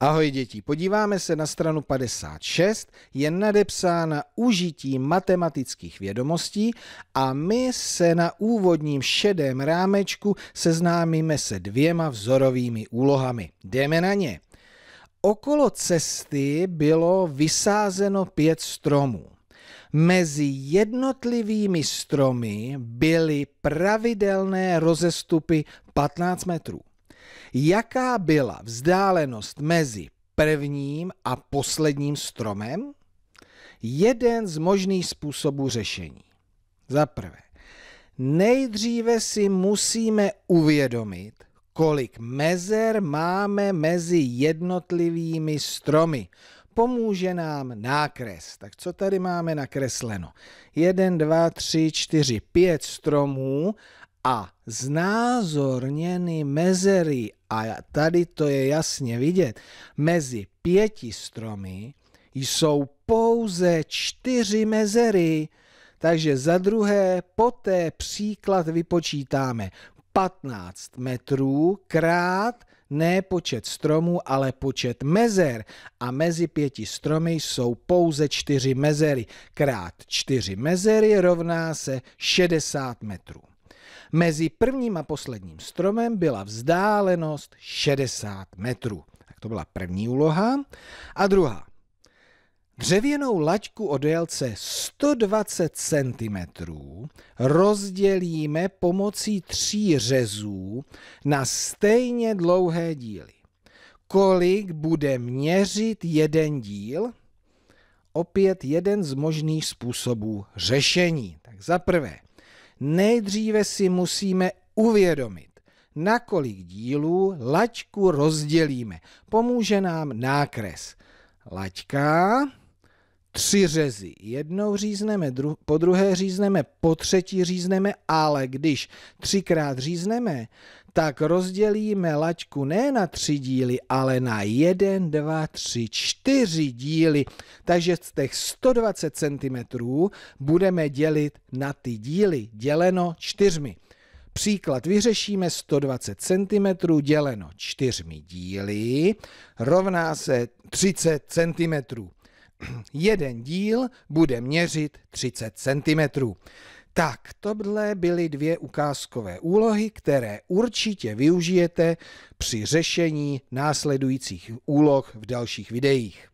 Ahoj děti, podíváme se na stranu 56, je nadepsána užití matematických vědomostí a my se na úvodním šedém rámečku seznámíme se dvěma vzorovými úlohami. Jdeme na ně. Okolo cesty bylo vysázeno pět stromů. Mezi jednotlivými stromy byly pravidelné rozestupy 15 metrů jaká byla vzdálenost mezi prvním a posledním stromem? Jeden z možných způsobů řešení. Za prvé, nejdříve si musíme uvědomit, kolik mezer máme mezi jednotlivými stromy. Pomůže nám nákres. Tak co tady máme nakresleno? 1, 2, 3, 4, 5 stromů a znázorněny mezery, a tady to je jasně vidět, mezi pěti stromy jsou pouze čtyři mezery, takže za druhé poté příklad vypočítáme 15 metrů krát ne počet stromů, ale počet mezer. A mezi pěti stromy jsou pouze čtyři mezery. Krát čtyři mezery rovná se 60 metrů. Mezi prvním a posledním stromem byla vzdálenost 60 metrů. Tak to byla první úloha. A druhá. Dřevěnou laťku o délce 120 cm rozdělíme pomocí tří řezů na stejně dlouhé díly. Kolik bude měřit jeden díl? Opět jeden z možných způsobů řešení. Tak za prvé, nejdříve si musíme uvědomit, na kolik dílů laťku rozdělíme. Pomůže nám nákres. Laťka tři řezy. Jednou řízneme, dru- po druhé řízneme, po třetí řízneme, ale když třikrát řízneme, tak rozdělíme laťku ne na tři díly, ale na jeden, dva, tři, čtyři díly. Takže z těch 120 cm budeme dělit na ty díly děleno čtyřmi. Příklad vyřešíme 120 cm děleno čtyřmi díly, rovná se 30 cm. Jeden díl bude měřit 30 cm. Tak, tohle byly dvě ukázkové úlohy, které určitě využijete při řešení následujících úloh v dalších videích.